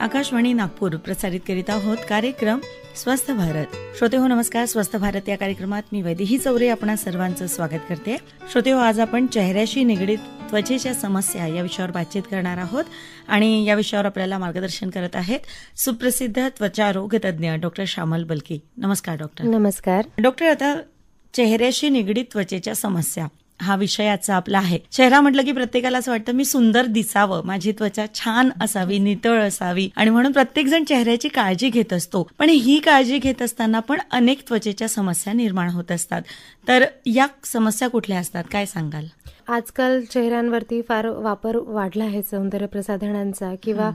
आकाशवाणी नागपूर प्रसारित करीत आहोत कार्यक्रम स्वस्थ भारत श्रोते हो नमस्कार स्वस्थ भारत या कार्यक्रमात मी वैदेही चौरे आपण सर्वांचं स्वागत करते श्रोते हो आज आपण चेहऱ्याशी निगडीत त्वचेच्या समस्या या विषयावर बातचीत करणार आहोत आणि या विषयावर आपल्याला मार्गदर्शन करत आहेत सुप्रसिद्ध त्वचा रोगतज्ञ डॉक्टर श्यामल बलकी नमस्कार डॉक्टर नमस्कार डॉक्टर आता चेहऱ्याशी निगडीत त्वचेच्या समस्या हा विषयाचा आपला आहे चेहरा म्हटलं की प्रत्येकाला असं वाटतं मी सुंदर दिसावं माझी त्वचा छान असावी नितळ असावी आणि म्हणून प्रत्येक जण चेहऱ्याची काळजी घेत असतो पण ही काळजी घेत असताना पण अनेक त्वचेच्या समस्या निर्माण होत असतात तर या समस्या कुठल्या असतात काय सांगाल आजकाल चेहऱ्यांवरती फार वापर वाढला आहे सौंदर्य प्रसाधनांचा किंवा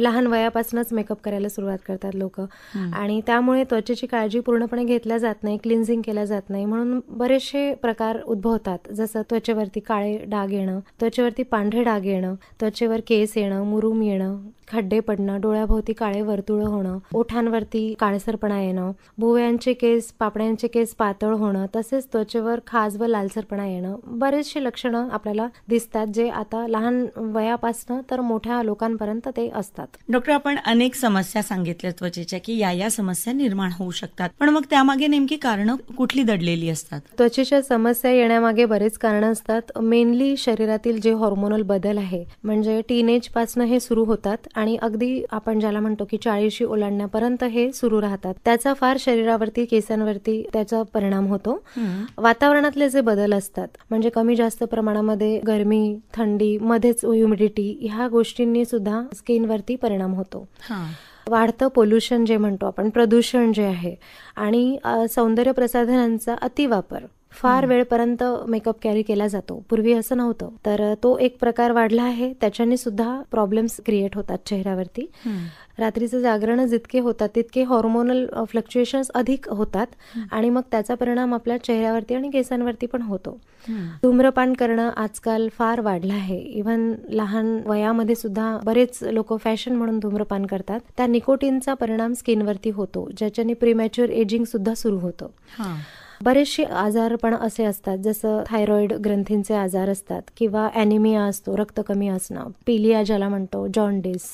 लहान वयापासूनच मेकअप करायला सुरुवात करतात लोक आणि त्यामुळे त्वचेची काळजी पूर्णपणे घेतल्या जात नाही क्लिन्झिंग केल्या जात नाही म्हणून बरेचसे प्रकार उद्भवतात जसं त्वचेवरती काळे डाग येणं त्वचेवरती पांढरे डाग येणं त्वचेवर केस येणं मुरुम येणं खड्डे पडणं डोळ्याभोवती काळे वर्तुळ होणं ओठांवरती काळसरपणा येणं भुव्यांचे केस पापड्यांचे केस पातळ होणं तसेच त्वचेवर खाज व लालसरपणा येणं बरेचसे लक्षणं आपल्याला दिसतात जे आता लहान वयापासनं तर मोठ्या लोकांपर्यंत ते असतात डॉक्टर आपण अनेक समस्या सांगितल्या त्वचेच्या की या या समस्या निर्माण होऊ शकतात पण मग त्यामागे नेमकी कारण कुठली दडलेली असतात त्वचेच्या समस्या येण्यामागे बरेच कारण असतात मेनली शरीरातील जे हॉर्मोनल बदल आहे म्हणजे टीनेज पासून हे सुरू होतात आणि अगदी आपण ज्याला म्हणतो की चाळीशी ओलांडण्यापर्यंत हे सुरू राहतात त्याचा फार शरीरावरती केसांवरती त्याचा परिणाम होतो वातावरणातले जे बदल असतात म्हणजे कमी जास्त प्रमाणात प्रमाणामध्ये गरमी थंडी मध्येच ह्युमिडिटी ह्या गोष्टींनी सुद्धा स्किनवरती परिणाम होतो वाढतं पोल्युशन जे म्हणतो आपण प्रदूषण जे आहे आणि सौंदर्य प्रसाधनांचा अतिवापर फार वेळपर्यंत मेकअप कॅरी केला जातो पूर्वी असं नव्हतं तर तो एक प्रकार वाढला आहे त्याच्याने सुद्धा प्रॉब्लेम्स क्रिएट होतात चेहऱ्यावरती रात्रीचं जागरण जितके होतात तितके हॉर्मोनल फ्लक्च्युएशन अधिक होतात आणि मग त्याचा परिणाम आपल्या चेहऱ्यावरती आणि केसांवरती पण होतो धूम्रपान करणं आजकाल फार वाढलं आहे इव्हन लहान वयामध्ये सुद्धा बरेच लोक फॅशन म्हणून धूम्रपान करतात त्या निकोटीनचा परिणाम स्किनवरती होतो ज्याच्याने प्रिमॅच्युअर एजिंग सुद्धा सुरू होतं बरेचसे आजार पण असे असतात जसं थायरॉइड ग्रंथींचे आजार असतात किंवा अॅनिमिया असतो रक्त कमी असणं पिलिया ज्याला म्हणतो जॉन्डिस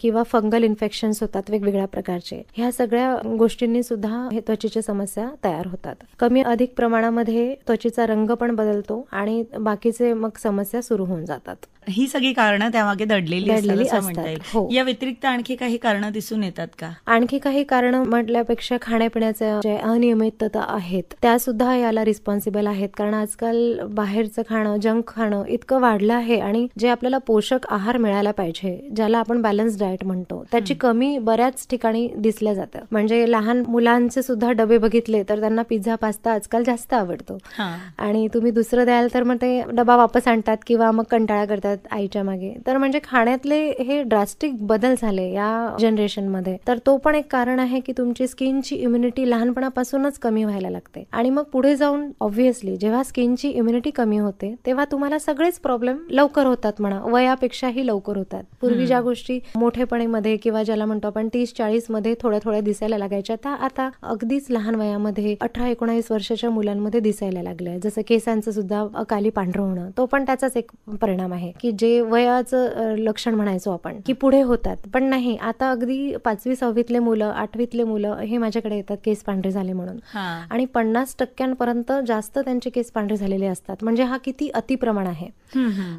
किंवा फंगल इन्फेक्शन होतात वेगवेगळ्या प्रकारचे ह्या सगळ्या गोष्टींनी सुद्धा हे त्वचेच्या समस्या तयार होतात कमी अधिक प्रमाणामध्ये त्वचेचा रंग पण बदलतो आणि बाकीचे मग समस्या सुरू होऊन जातात ही सगळी कारण त्यामागे दडलेली असतात हो. या व्यतिरिक्त आणखी काही कारण दिसून येतात का आणखी काही कारण म्हटल्यापेक्षा खाण्यापिण्याचे जे अनियमितता आहेत आहेत त्या सुद्धा याला रिस्पॉन्सिबल आहेत कारण आजकाल बाहेरचं खाणं जंक खाणं इतकं वाढलं आहे आणि जे आपल्याला पोषक आहार मिळायला पाहिजे ज्याला आपण बॅलन्स डाएट म्हणतो त्याची कमी बऱ्याच ठिकाणी दिसल्या जातं म्हणजे लहान मुलांचे सुद्धा डबे बघितले तर त्यांना पिझ्झा पास्ता आजकाल जास्त आवडतो आणि तुम्ही दुसरं द्याल तर मग ते डबा वापस आणतात किंवा मग कंटाळा करतात आईच्या मागे तर म्हणजे खाण्यातले हे ड्रास्टिक बदल झाले या जनरेशनमध्ये तर तो पण एक कारण आहे की तुमची स्किनची इम्युनिटी लहानपणापासूनच कमी व्हायला लागते आणि मग पुढे जाऊन ऑब्व्हियसली जेव्हा स्किनची इम्युनिटी कमी होते तेव्हा तुम्हाला सगळेच प्रॉब्लेम लवकर होतात म्हणा वयापेक्षाही लवकर होतात पूर्वी ज्या गोष्टी मोठेपणे मध्ये किंवा ज्याला म्हणतो आपण तीस चाळीस मध्ये थोड्या थोड्या दिसायला लागायच्या त्या आता अगदीच लहान वयामध्ये अठरा एकोणावीस वर्षाच्या मुलांमध्ये दिसायला लागले जसं केसांचं सुद्धा अकाली पांढरं होणं तो पण त्याचाच एक परिणाम आहे की जे वयाचं लक्षण म्हणायचो आपण की पुढे होतात पण नाही आता अगदी पाचवी सहावीतले मुलं आठवीतले मुलं हे माझ्याकडे येतात केस पांढरे झाले म्हणून आणि पन्नास टक्क्यांपर्यंत जास्त त्यांचे केस पांढरे झालेले असतात म्हणजे हा किती अतिप्रमाण आहे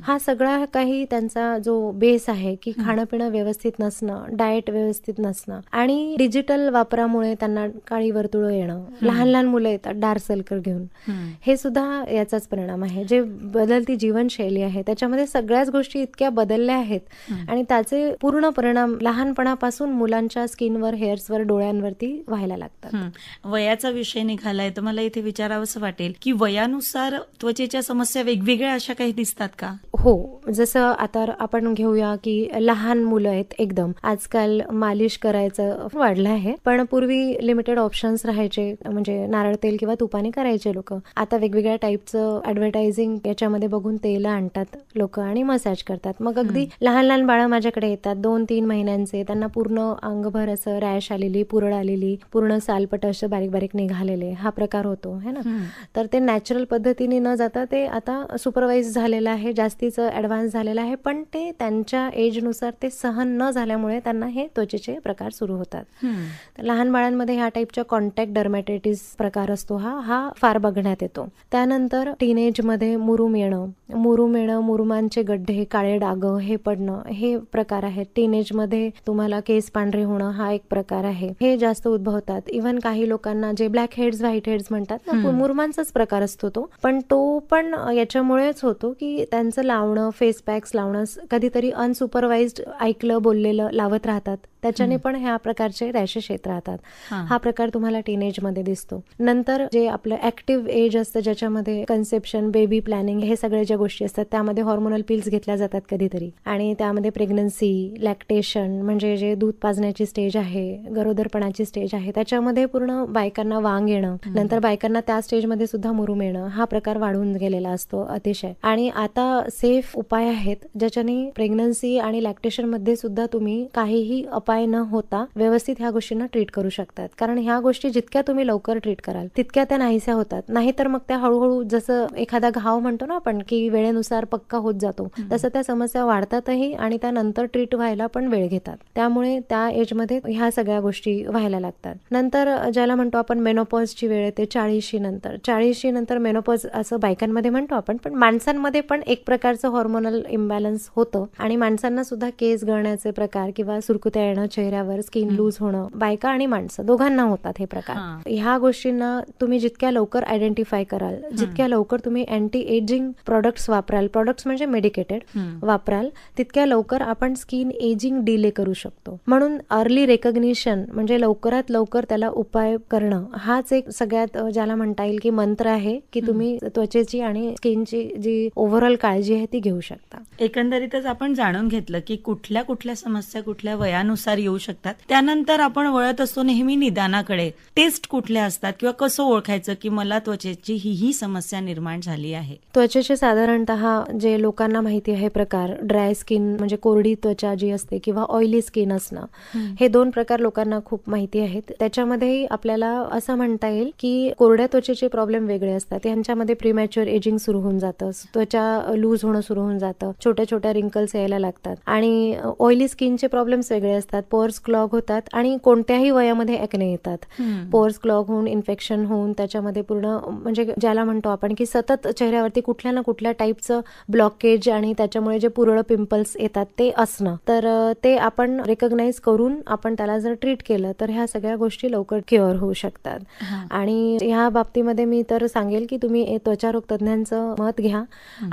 हा सगळा काही त्यांचा जो बेस आहे की खाणं पिणं व्यवस्थित नसणं डाएट व्यवस्थित नसणं आणि डिजिटल वापरामुळे त्यांना काळी वर्तुळ येणं लहान लहान मुलं येतात डार्क सर्कल घेऊन हे सुद्धा याचाच परिणाम आहे जे बदलती जीवनशैली आहे त्याच्यामध्ये सगळ्याच गोष्टी इतक्या बदलल्या आहेत आणि त्याचे पूर्ण परिणाम लहानपणापासून मुलांच्या स्किनवर हेअर्सवर डोळ्यांवरती व्हायला लागतात वयाचा विषय निघालाय तर मला इथे विचारावंसं वाटेल की वयानुसार त्वचेच्या समस्या वेगवेगळ्या अशा काही दिसतात का हो जसं आता आपण घेऊया की लहान मुलं आहेत एकदम आजकाल मालिश करायचं वाढलं आहे पण पूर्वी लिमिटेड ऑप्शन्स राहायचे म्हणजे नारळ तेल किंवा तुपाने करायचे लोक आता वेगवेगळ्या टाईपचं ऍडव्हर्टायझिंग याच्यामध्ये बघून तेल आणतात लोक आणि मसाज करतात मग अगदी लहान लहान बाळं माझ्याकडे येतात दोन तीन महिन्यांचे त्यांना पूर्ण अंगभर असं रॅश आलेली पुरळ आलेली पूर्ण सालपट असं बारीक बारीक निघालेले हा प्रकार होतो है ना तर ते नॅचरल पद्धतीने न जाता ते आता सुपरवाईज झालेलं आहे जास्तीचं ऍडव्हान्स झालेलं आहे पण ते त्यांच्या एजनुसार ते सहन न झाल्यामुळे त्यांना हे त्वचेचे प्रकार सुरू होतात लहान बाळांमध्ये ह्या टाईपच्या कॉन्टॅक्ट डर्मॅटायटिस प्रकार असतो हा हा फार बघण्यात येतो त्यानंतर मध्ये मुरुम येणं मुरुम येणं मुरुमांचे गड्ढे काळे डाग हे पडणं हे प्रकार आहेत मध्ये तुम्हाला केस पांढरे होणं हा एक प्रकार आहे हे जास्त उद्भवतात इव्हन काही लोकांना जे ब्लॅक हेड्स व्हाईट हेड्स म्हणतात ना मुरमांचाच प्रकार असतो तो पण तो पण याच्यामुळेच होतो की त्यांचं लावणं फेस पॅक्स लावणं कधीतरी अनसुपरवाइज ऐकलं बोललेलं लावत राहतात त्याच्याने पण ह्या प्रकारचे रॅशेस येत राहतात हा प्रकार तुम्हाला मध्ये दिसतो नंतर जे आपलं ऍक्टिव्ह एज असतं ज्याच्यामध्ये कन्सेप्शन बेबी प्लॅनिंग हे सगळ्या ज्या गोष्टी असतात त्यामध्ये हॉर्मोनल पिल्स घेतल्या जातात कधीतरी आणि त्यामध्ये प्रेग्नन्सी लॅक्टेशन म्हणजे जे दूध पाजण्याची स्टेज आहे गरोदरपणाची स्टेज आहे त्याच्यामध्ये पूर्ण बायकांना वांग येणं नंतर बायकांना त्या स्टेजमध्ये सुद्धा मुरुम येणं हा प्रकार वाढून गेलेला असतो अतिशय आणि आता सेफ उपाय आहेत ज्याच्याने प्रेग्नन्सी आणि लॅक्टेशन मध्ये सुद्धा तुम्ही काहीही उपाय न होता व्यवस्थित ह्या गोष्टींना ट्रीट करू शकतात कारण ह्या गोष्टी जितक्या तुम्ही लवकर ट्रीट कराल तितक्या त्या नाहीशा होतात नाहीतर मग त्या हळूहळू जसं एखादा घाव म्हणतो ना आपण की वेळेनुसार पक्का होत जातो तसं त्या समस्या वाढतातही आणि त्यानंतर ट्रीट व्हायला पण वेळ घेतात त्यामुळे त्या एजमध्ये ह्या सगळ्या गोष्टी व्हायला लागतात नंतर ज्याला म्हणतो आपण मेनोपॉजची वेळ येते चाळीशी नंतर चाळीशी नंतर मेनोपॉज असं बायकांमध्ये म्हणतो आपण पण माणसांमध्ये पण एक प्रकारचं हॉर्मोनल इम्बॅलन्स होतं आणि माणसांना सुद्धा केस गळण्याचे प्रकार किंवा सुरकुत्या येणं चेहऱ्यावर स्किन लूज होणं बायका आणि माणसं दोघांना होतात हे प्रकार ह्या गोष्टींना तुम्ही जितक्या लवकर आयडेंटिफाय कराल जितक्या लवकर तुम्ही अँटी एजिंग प्रोडक्ट्स वापराल प्रोडक्ट्स म्हणजे मेडिकेटेड वापराल तितक्या लवकर आपण स्किन एजिंग डिले करू शकतो म्हणून अर्ली रेकग्निशन म्हणजे लवकरात लवकर त्याला उपाय करणं हाच एक सगळ्यात ज्याला म्हणता येईल की मंत्र आहे की तुम्ही त्वचेची आणि स्किनची जी ओव्हरऑल काळजी आहे ती घेऊ शकता एकंदरीतच आपण जाणून घेतलं की कुठल्या कुठल्या समस्या कुठल्या वयानुसार आजार येऊ शकतात त्यानंतर आपण वळत असतो नेहमी निदानाकडे टेस्ट कुठल्या असतात किंवा कसं ओळखायचं की मला त्वचेची ही ही समस्या निर्माण झाली आहे त्वचेचे साधारणतः जे लोकांना माहिती आहे प्रकार ड्राय स्किन म्हणजे कोरडी त्वचा जी असते किंवा ऑइली स्किन असणं हे दोन प्रकार लोकांना खूप माहिती आहेत त्याच्यामध्ये आपल्याला असं म्हणता येईल की कोरड्या त्वचेचे प्रॉब्लेम वेगळे असतात यांच्यामध्ये प्रीमॅच्युअर एजिंग सुरू होऊन जातं त्वचा लूज होणं सुरू होऊन जातं छोट्या छोट्या रिंकल्स यायला लागतात आणि ऑइली स्किनचे प्रॉब्लेम्स वेगळे असतात असतात पोअर्स क्लॉग होतात आणि कोणत्याही वयामध्ये ऐकणे येतात पोअर्स क्लॉग होऊन इन्फेक्शन होऊन त्याच्यामध्ये पूर्ण म्हणजे ज्याला म्हणतो आपण की सतत चेहऱ्यावरती कुठल्या ना कुठल्या टाईपचं ब्लॉकेज आणि त्याच्यामुळे जे पुरळ पिंपल्स येतात ते असणं तर ते आपण रेकग्नाईज करून आपण त्याला जर ट्रीट केलं तर ह्या सगळ्या गोष्टी लवकर क्युअर होऊ शकतात आणि ह्या बाबतीमध्ये मी तर सांगेल की तुम्ही त्वचारोग तज्ज्ञांचं मत घ्या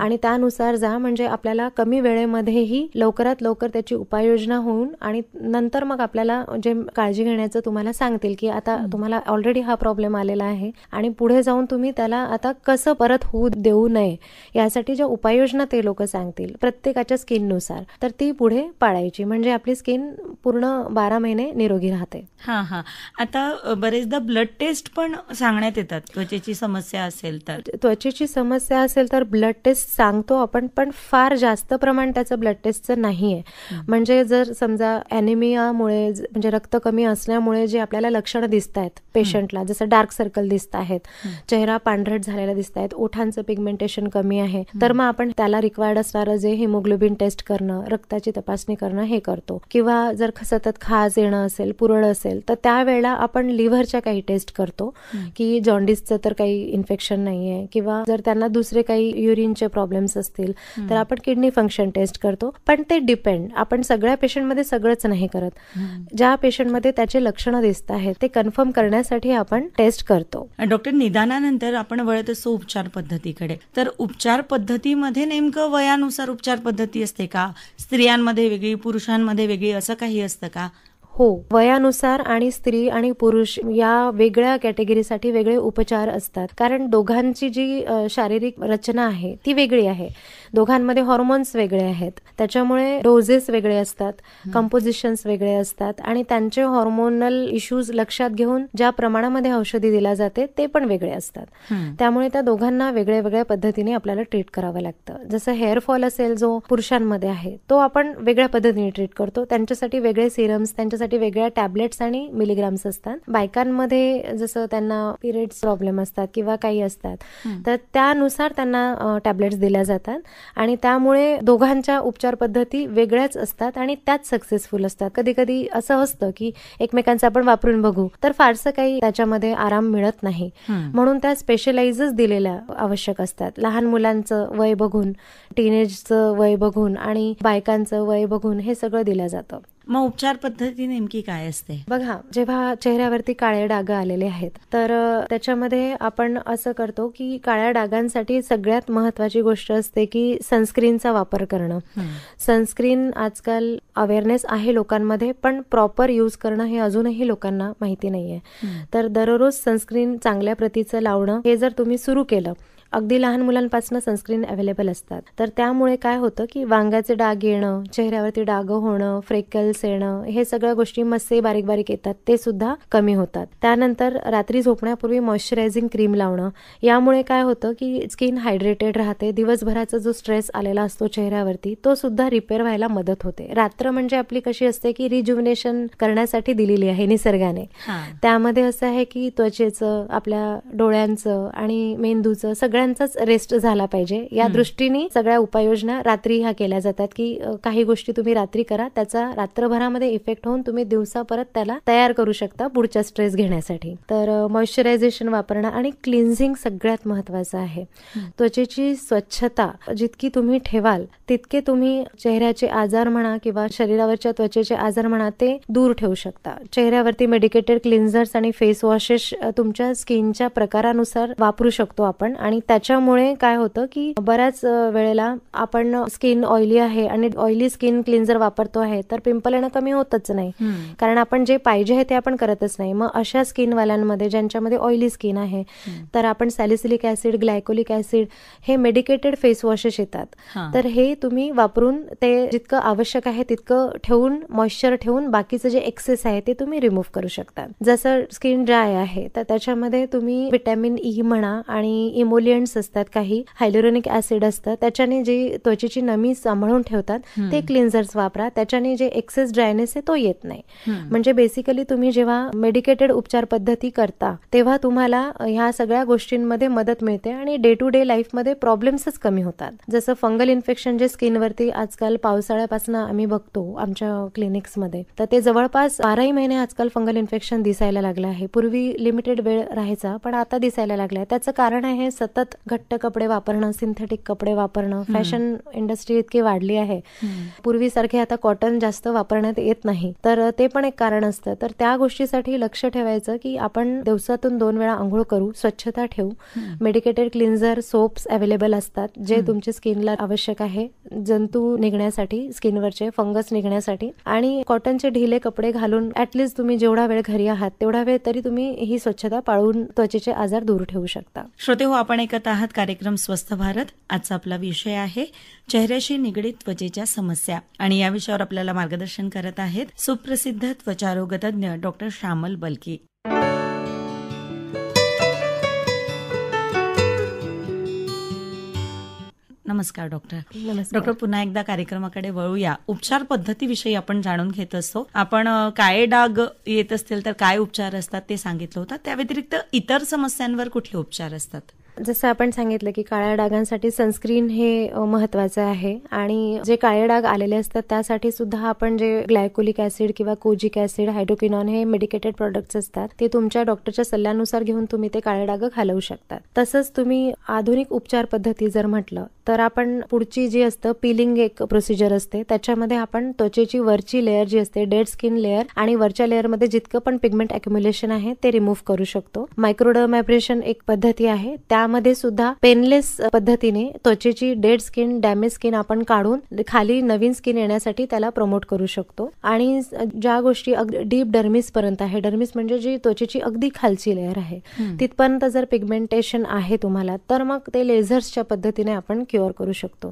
आणि त्यानुसार जा म्हणजे आपल्याला कमी वेळेमध्येही लवकरात लवकर त्याची उपाययोजना होऊन आणि नंतर मग आपल्याला जे काळजी घेण्याचं तुम्हाला सांगतील की आता तुम्हाला ऑलरेडी हा प्रॉब्लेम आलेला आहे आणि पुढे जाऊन तुम्ही त्याला आता कसं परत होऊ देऊ नये यासाठी ज्या उपाययोजना ते लोक सांगतील प्रत्येकाच्या स्किननुसार तर ती पुढे पाळायची म्हणजे आपली स्किन पूर्ण बारा महिने निरोगी राहते हा हा आता बरेचदा ब्लड टेस्ट पण सांगण्यात येतात त्वचेची समस्या असेल तर त्वचेची समस्या असेल तर ब्लड टेस्ट सांगतो आपण पण फार जास्त प्रमाण त्याचं ब्लड टेस्टचं नाहीये म्हणजे जर समजा अॅनिमिया म्हणजे रक्त कमी असल्यामुळे जे आपल्याला लक्षणं दिसत आहेत पेशंटला जसं डार्क सर्कल दिसत आहेत चेहरा पांढरट झालेला दिसत आहेत ओठांचं पिगमेंटेशन कमी आहे तर मग आपण त्याला रिक्वायर्ड असणारं जे हिमोग्लोबिन टेस्ट करणं रक्ताची तपासणी करणं हे करतो किंवा जर सतत खाज येणं असेल पुरळ असेल तर त्यावेळेला आपण लिव्हरच्या काही टेस्ट करतो की जॉन्डिसचं तर काही इन्फेक्शन नाही आहे किंवा जर त्यांना दुसरे काही युरिनचे प्रॉब्लेम्स असतील तर आपण किडनी फंक्शन टेस्ट करतो पण ते डिपेंड आपण सगळ्या पेशंटमध्ये सगळंच नाही करत ज्या पेशंटमध्ये त्याचे लक्षणं दिसत आहेत ते कन्फर्म करण्यासाठी आपण टेस्ट करतो डॉक्टर निदानानंतर आपण वळत असतो उपचार पद्धतीकडे तर उपचार पद्धतीमध्ये नेमकं वयानुसार उपचार पद्धती असते का स्त्रियांमध्ये वेगळी पुरुषांमध्ये वेगळी असं काही असतं का हो वयानुसार आणि स्त्री आणि पुरुष या वेगळ्या कॅटेगरीसाठी वेगळे उपचार असतात कारण दोघांची जी शारीरिक रचना आहे ती वेगळी आहे दोघांमध्ये हॉर्मोन्स वेगळे आहेत त्याच्यामुळे डोजेस वेगळे असतात कंपोजिशन्स वेगळे असतात आणि त्यांचे हॉर्मोनल इश्यूज लक्षात घेऊन ज्या प्रमाणामध्ये औषधी दिला जाते ते पण वेगळे असतात त्यामुळे त्या दोघांना वेगळ्या वेगळ्या पद्धतीने आपल्याला ट्रीट करावं लागतं जसं हेअर फॉल असेल जो पुरुषांमध्ये आहे तो आपण वेगळ्या पद्धतीने ट्रीट करतो त्यांच्यासाठी वेगळे सिरम्स त्यांच्यासाठी वेगळ्या टॅबलेट्स आणि मिलीग्राम्स असतात बायकांमध्ये जसं त्यांना पिरियड्स प्रॉब्लेम असतात किंवा काही असतात तर त्यानुसार त्यांना टॅबलेट्स दिल्या जातात आणि त्यामुळे दोघांच्या उपचार पद्धती वेगळ्याच असतात आणि त्याच सक्सेसफुल असतात कधी कधी असं असतं की एकमेकांचं आपण वापरून बघू तर फारसं काही त्याच्यामध्ये आराम मिळत नाही म्हणून त्या स्पेशलाइजच दिलेल्या आवश्यक असतात लहान मुलांचं वय बघून टीनेजचं वय बघून आणि बायकांचं वय बघून हे सगळं दिलं जातं मग उपचार पद्धती नेमकी काय असते बघा जेव्हा चेहऱ्यावरती काळे डाग आलेले आहेत तर त्याच्यामध्ये आपण असं करतो की काळ्या डागांसाठी सगळ्यात महत्वाची गोष्ट असते की सनस्क्रीनचा वापर करणं सनस्क्रीन आजकाल अवेअरनेस आहे लोकांमध्ये पण प्रॉपर यूज करणं हे अजूनही लोकांना माहिती नाहीये तर दररोज सनस्क्रीन चांगल्या प्रतीचं लावणं हे जर तुम्ही सुरू केलं अगदी लहान मुलांपासून सनस्क्रीन अवेलेबल असतात तर त्यामुळे काय होतं की वांग्याचे डाग येणं चेहऱ्यावरती डाग होणं फ्रेकल्स येणं हे सगळ्या गोष्टी मस्से बारीक बारीक येतात ते सुद्धा कमी होतात त्यानंतर रात्री झोपण्यापूर्वी मॉइश्चरायझिंग क्रीम लावणं यामुळे काय होतं की स्किन हायड्रेटेड राहते दिवसभराचा जो स्ट्रेस आलेला असतो चेहऱ्यावरती तो सुद्धा रिपेअर व्हायला मदत होते रात्र म्हणजे आपली कशी असते की रिज्युमिनेशन करण्यासाठी दिलेली आहे निसर्गाने त्यामध्ये असं आहे की त्वचेचं आपल्या डोळ्यांचं आणि मेंदूचं सगळं सगळ्यांचाच रेस्ट झाला पाहिजे या दृष्टीने सगळ्या उपाययोजना रात्री ह्या केल्या जातात की काही गोष्टी तुम्ही रात्री करा त्याचा रात्रभरामध्ये इफेक्ट होऊन तुम्ही दिवसा परत त्याला तयार करू शकता पुढच्या स्ट्रेस घेण्यासाठी तर मॉइश्चरायझेशन वापरणं आणि क्लिन्झिंग सगळ्यात महत्वाचं आहे त्वचेची स्वच्छता जितकी तुम्ही ठेवाल तितके तुम्ही चेहऱ्याचे आजार म्हणा किंवा शरीरावरच्या त्वचेचे आजार म्हणा ते दूर ठेवू शकता चेहऱ्यावरती मेडिकेटेड क्लिन्झर्स आणि फेस वॉशेस तुमच्या स्किनच्या प्रकारानुसार वापरू शकतो आपण आणि त्याच्यामुळे काय होतं की बऱ्याच वेळेला आपण स्किन ऑइली आहे आणि ऑइली स्किन क्लिन्झर वापरतो आहे तर पिंपल येणं कमी होतच नाही कारण आपण जे पाहिजे आहे ते आपण करतच नाही मग अशा स्किनवाल्यांमध्ये ज्यांच्यामध्ये ऑइली स्किन आहे तर आपण सॅलिसिलिक ऍसिड ग्लायकोलिक ऍसिड हे मेडिकेटेड फेस वॉशेस येतात तर हे तुम्ही वापरून ते जितकं आवश्यक आहे तितकं ठेवून मॉइश्चर ठेवून बाकीचं जे एक्सेस आहे ते तुम्ही रिमूव्ह करू शकता जसं स्किन ड्राय आहे तर त्याच्यामध्ये तुम्ही व्हिटॅमिन ई म्हणा आणि इमोलियन न्यूट्रिएंट्स असतात काही हायलोरोनिक ऍसिड असतं त्याच्याने जी त्वचेची नमी सांभाळून ठेवतात ते क्लिन्झर्स वापरा त्याच्याने जे एक्सेस ड्रायनेस आहे तो येत नाही म्हणजे बेसिकली तुम्ही जेव्हा मेडिकेटेड उपचार पद्धती करता तेव्हा तुम्हाला ह्या सगळ्या गोष्टींमध्ये मदत मिळते आणि डे टू डे लाईफमध्ये प्रॉब्लेम्सच कमी होतात जसं फंगल इन्फेक्शन जे स्किनवरती आजकाल पावसाळ्यापासून आम्ही बघतो आमच्या क्लिनिक्समध्ये तर ते जवळपास बाराही महिने आजकाल फंगल इन्फेक्शन दिसायला लागलं आहे पूर्वी लिमिटेड वेळ राहायचा पण आता दिसायला लागलाय त्याचं कारण आहे सतत घट्ट कपडे वापरणं सिंथेटिक कपडे वापरणं फॅशन इंडस्ट्री इतकी वाढली आहे पूर्वीसारखे आता कॉटन जास्त वापरण्यात येत नाही तर ते पण एक कारण असतं तर त्या गोष्टीसाठी लक्ष ठेवायचं की आपण दिवसातून दोन वेळा आंघोळ करू स्वच्छता ठेवू मेडिकेटेड क्लिन्झर सोप्स अवेलेबल असतात जे तुमच्या स्किनला आवश्यक आहे जंतू निघण्यासाठी स्किनवरचे फंगस निघण्यासाठी आणि कॉटनचे ढिले कपडे घालून ऍटलिस्ट तुम्ही जेवढा वेळ घरी आहात तेवढा वेळ तरी तुम्ही ही स्वच्छता पाळून त्वचेचे आजार दूर ठेवू शकता श्रोते हो आपण ऐकत आहात कार्यक्रम स्वस्थ भारत आजचा आपला विषय आहे चेहऱ्याशी निगडीत त्वचेच्या समस्या आणि या विषयावर आपल्याला मार्गदर्शन करत आहेत सुप्रसिद्ध त्वचारोगतज्ञ डॉक्टर श्यामल बलकी नमस्कार डॉक्टर डॉक्टर पुन्हा एकदा कार्यक्रमाकडे वळूया उपचार पद्धतीविषयी आपण जाणून घेत असतो आपण काय डाग येत असतील तर काय उपचार असतात ते सांगितलं होतं त्या व्यतिरिक्त इतर समस्यांवर कुठले उपचार असतात जसं आपण सांगितलं की काळ्या डागांसाठी सनस्क्रीन हे महत्वाचं आहे आणि जे काळे डाग आलेले असतात त्यासाठी सुद्धा आपण जे ग्लायकोलिक ऍसिड किंवा कोजिक ऍसिड हायड्रोकिनॉन हे मेडिकेटेड प्रोडक्ट्स असतात ते तुमच्या डॉक्टरच्या सल्ल्यानुसार घेऊन तुम्ही ते काळे डाग घालवू शकता तसंच तुम्ही आधुनिक उपचार पद्धती जर म्हटलं तर आपण पुढची जी असतं पिलिंग एक प्रोसिजर असते त्याच्यामध्ये आपण त्वचेची वरची लेअर जी असते डेड स्किन लेअर आणि वरच्या लेअरमध्ये जितकं पण पिगमेंट अक्युम्युलेशन आहे ते रिमूव्ह करू शकतो मायक्रोडर्मॅब्रेशन एक पद्धती आहे त्या त्यामध्ये सुद्धा पेनलेस पद्धतीने त्वचेची डेड स्किन डॅमेज स्किन आपण काढून खाली नवीन स्किन येण्यासाठी त्याला प्रमोट करू शकतो आणि ज्या गोष्टी डीप डर्मिस पर्यंत आहे डर्मिस म्हणजे जी त्वचेची अगदी खालची लेअर आहे तिथपर्यंत जर पिगमेंटेशन आहे तुम्हाला तर मग ते लेझर्सच्या पद्धतीने आपण क्युअर करू शकतो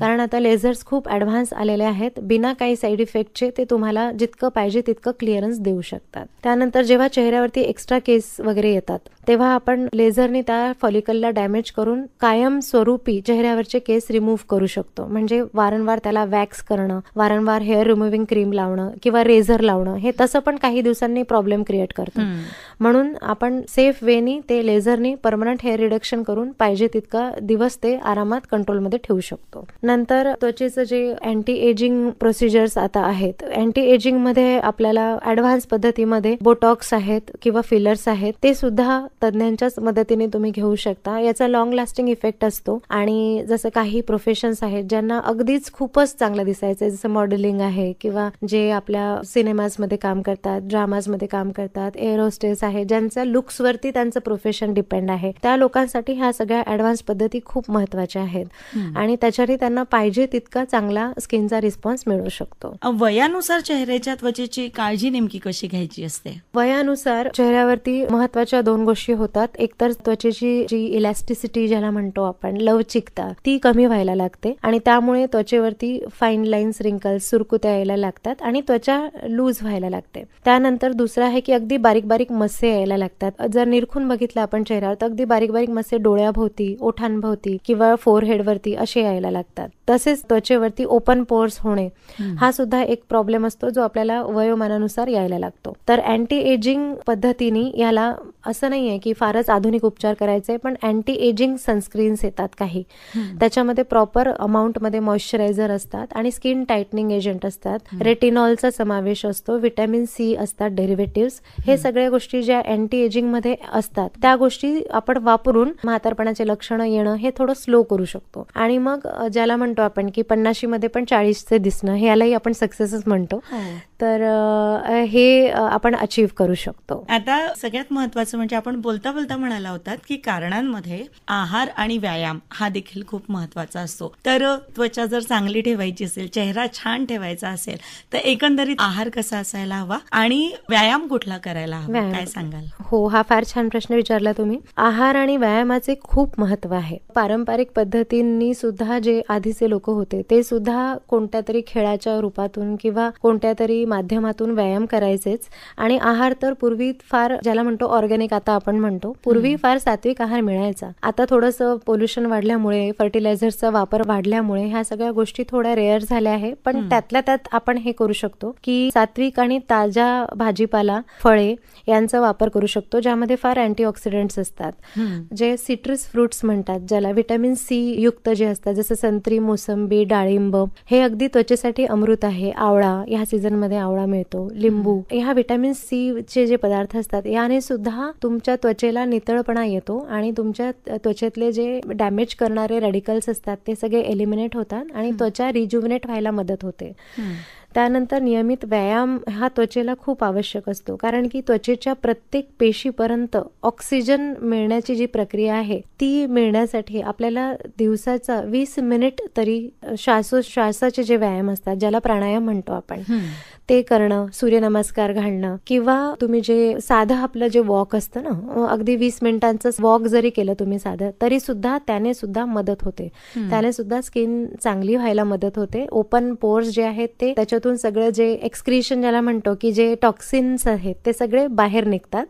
कारण आता लेझर्स खूप ऍडव्हान्स आलेले आहेत बिना काही साईड इफेक्टचे ते तुम्हाला जितकं पाहिजे तितकं क्लिअरन्स देऊ शकतात त्यानंतर जेव्हा चेहऱ्यावरती एक्स्ट्रा केस वगैरे येतात तेव्हा आपण लेझरने त्या फॉलिकल स्कॅल्पलला डॅमेज करून स्वरूपी चेहऱ्यावरचे केस रिमूव्ह करू शकतो म्हणजे वारंवार त्याला वॅक्स करणं वारंवार हेअर रिमूव्हिंग क्रीम लावणं किंवा रेझर लावणं हे तसं पण काही दिवसांनी प्रॉब्लेम क्रिएट करतं म्हणून आपण सेफ वेनी ते लेझरनी परमनंट हेअर रिडक्शन करून पाहिजे तितका दिवस ते आरामात कंट्रोलमध्ये ठेवू शकतो नंतर त्वचेचं जे अँटी एजिंग प्रोसिजर्स आता आहेत अँटी एजिंग मध्ये आपल्याला ऍडव्हान्स पद्धतीमध्ये बोटॉक्स आहेत किंवा फिलर्स आहेत ते सुद्धा तज्ज्ञांच्याच मदतीने तुम्ही घेऊ शकता शकता याचा लॉंग लास्टिंग इफेक्ट असतो आणि जसं काही प्रोफेशन्स आहेत ज्यांना अगदीच खूपच चांगलं दिसायचं जसं मॉडेलिंग आहे किंवा जे आपल्या मध्ये काम करतात मध्ये काम करतात एअरोस्टेस आहे ज्यांचा लुक्सवरती त्यांचं प्रोफेशन डिपेंड आहे त्या लोकांसाठी ह्या सगळ्या ऍडव्हान्स पद्धती खूप महत्वाच्या आहेत आणि त्याच्याने त्यांना पाहिजे तितका चांगला स्किनचा रिस्पॉन्स मिळू शकतो वयानुसार चेहऱ्याच्या त्वचेची काळजी नेमकी कशी घ्यायची असते वयानुसार चेहऱ्यावरती महत्वाच्या दोन गोष्टी होतात एकतर त्वचेची जी इलॅस्टिसिटी ज्याला म्हणतो आपण लवचिकता ती कमी व्हायला लागते आणि त्यामुळे त्वचेवरती फाईन लाईन्स रिंकल्स सुरकुत्या यायला लागतात आणि त्वचा लूज व्हायला लागते त्यानंतर दुसरा आहे की अगदी बारीक बारीक मसे यायला लागतात जर निरखून बघितलं आपण चेहऱ्यावर तर अगदी बारीक बारीक मसे डोळ्याभोवती ओठांभोवती किंवा फोरहेडवरती असे यायला लागतात तसेच त्वचेवरती ओपन पोर्स होणे हा सुद्धा एक प्रॉब्लेम असतो जो आपल्याला वयोमानानुसार यायला लागतो तर अँटी एजिंग पद्धतीने याला असं नाही आहे की फारच आधुनिक उपचार करायचे पण अँटी एजिंग सनस्क्रीन्स येतात काही त्याच्यामध्ये प्रॉपर अमाऊंटमध्ये मॉइश्चरायझर असतात आणि स्किन टायटनिंग एजंट असतात रेटिनॉलचा समावेश असतो व्हिटॅमिन सी असतात डेरिव्हेटिव्ह हे सगळ्या गोष्टी ज्या अँटी एजिंग मध्ये असतात त्या गोष्टी आपण वापरून म्हातारपणाचे लक्षणं येणं हे थोडं स्लो करू शकतो आणि मग ज्याला म्हणतो आपण की पन्नाशी मध्ये पण चाळीसचे दिसणं हे आपण सक्सेसच म्हणतो हो. तर हे आपण अचीव करू शकतो आता सगळ्यात महत्वाचं म्हणजे आपण बोलता बोलता म्हणाला होतात की कारणांमध्ये आहार आणि व्यायाम हा देखील खूप महत्वाचा असतो तर त्वचा जर चांगली ठेवायची असेल चेहरा छान ठेवायचा असेल तर एकंदरीत आहार कसा असायला हवा आणि व्यायाम कुठला करायला हवा काय सांगाल हो हा फार छान प्रश्न विचारला तुम्ही आहार आणि व्यायामाचे खूप महत्व आहे पारंपरिक पद्धतींनी सुद्धा जे आधीचे लोक होते ते सुद्धा कोणत्या तरी खेळाच्या रूपातून किंवा कोणत्या तरी माध्यमातून व्यायाम करायचेच आणि आहार तर पूर्वी फार ज्याला म्हणतो ऑर्गॅनिक आता आपण म्हणतो पूर्वी फार सात्विक आहार मिळायचा आता थोडंसं पोल्युशन वाढल्यामुळे फर्टिलायझरचा वापर वाढल्यामुळे ह्या सगळ्या गोष्टी थोड्या रेअर झाल्या आहे पण त्यातल्या त्यात आपण हे करू शकतो की सात्विक आणि ताज्या भाजीपाला फळे यांचा वापर करू शकतो ज्यामध्ये फार अँटीऑक्सिडंट्स असतात जे सिट्रस फ्रुट्स म्हणतात ज्याला व्हिटॅमिन सी युक्त जे असतात जसं संत्री मोसंबी डाळिंब हे अगदी त्वचेसाठी अमृत आहे आवळा ह्या सीझनमध्ये आवळा मिळतो लिंबू ह्या व्हिटॅमिन सी चे जे पदार्थ असतात याने सुद्धा तुमच्या त्वचेला नितळपणा येतो आणि तुमच्या त्वचेतले जे डॅमेज करणारे रेडिकल्स असतात ते सगळे एलिमिनेट होतात आणि त्वचा रिज्युनेट व्हायला मदत होते त्यानंतर नियमित व्यायाम हा त्वचेला खूप आवश्यक असतो कारण की त्वचेच्या प्रत्येक पेशीपर्यंत ऑक्सिजन मिळण्याची जी प्रक्रिया आहे ती मिळण्यासाठी आपल्याला दिवसाचा वीस मिनिट तरी श्वासोश्वासाचे जे व्यायाम असतात ज्याला प्राणायाम म्हणतो आपण ते करणं सूर्यनमस्कार घालणं किंवा तुम्ही जे साधं आपलं जे वॉक असतं ना अगदी वीस मिनिटांचं वॉक जरी केलं तुम्ही साधं तरी सुद्धा त्याने सुद्धा मदत होते त्याने सुद्धा स्किन चांगली व्हायला मदत होते ओपन पोर्स जे आहेत ते त्याच्यातून सगळं जे एक्सक्रिशन ज्याला म्हणतो की जे टॉक्सिन्स आहेत ते सगळे बाहेर निघतात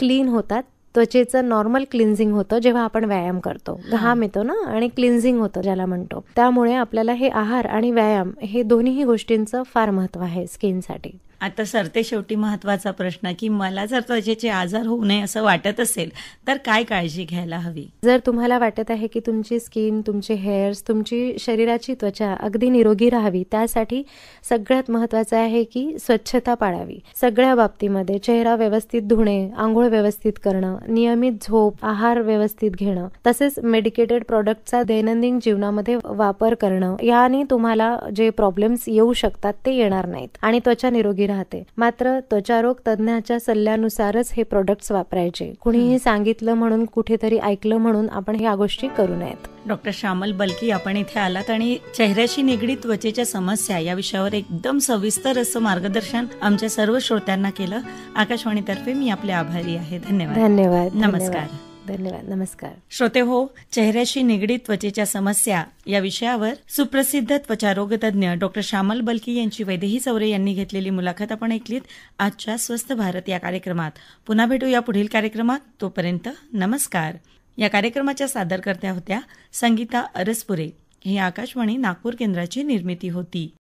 क्लीन होतात त्वचेचं नॉर्मल क्लिन्झिंग होतं जेव्हा आपण व्यायाम करतो घाम येतो ना आणि क्लिन्झिंग होतं ज्याला म्हणतो त्यामुळे आपल्याला हे आहार आणि व्यायाम हे दोन्हीही गोष्टींचं फार महत्त्व आहे स्किनसाठी आता सरते शेवटी महत्वाचा प्रश्न की मला जर त्वचेचे आजार होऊ नये असं वाटत असेल तर काय काळजी घ्यायला हवी जर तुम्हाला वाटत आहे की तुमची स्किन तुमचे हेअर्स तुमची शरीराची त्वचा अगदी निरोगी राहावी त्यासाठी सगळ्यात महत्वाचं आहे की स्वच्छता पाळावी सगळ्या बाबतीमध्ये चेहरा व्यवस्थित धुणे आंघोळ व्यवस्थित करणं नियमित झोप आहार व्यवस्थित घेणं तसेच मेडिकेटेड प्रॉडक्टचा दैनंदिन जीवनामध्ये वापर करणं याने तुम्हाला जे प्रॉब्लेम्स येऊ शकतात ते येणार नाहीत आणि त्वचा निरोगी निरोगी राहते मात्र त्वचारोग तज्ज्ञाच्या सल्ल्यानुसारच हे प्रोडक्ट्स वापरायचे कुणीही सांगितलं म्हणून कुठेतरी ऐकलं म्हणून आपण ह्या गोष्टी करू नयेत डॉक्टर श्यामल बलकी आपण इथे आलात आणि चेहऱ्याशी निगडीत त्वचेच्या समस्या या विषयावर एकदम सविस्तर असं मार्गदर्शन आमच्या सर्व श्रोत्यांना केलं आकाशवाणीतर्फे मी आपले आभारी आहे धन्यवाद धन्यवाद नमस्कार धन्यवाद नमस्कार श्रोते हो चेहऱ्याशी निगडीत त्वचेच्या समस्या या विषयावर सुप्रसिद्ध त्वचारोगतज्ञ डॉक्टर श्यामल बलकी यांची वैदेही चौरे यांनी घेतलेली मुलाखत आपण ऐकलीत आजच्या स्वस्थ भारत या कार्यक्रमात पुन्हा भेटू या पुढील कार्यक्रमात तोपर्यंत नमस्कार या कार्यक्रमाच्या सादरकर्त्या होत्या संगीता अरसपुरे ही आकाशवाणी नागपूर केंद्राची निर्मिती होती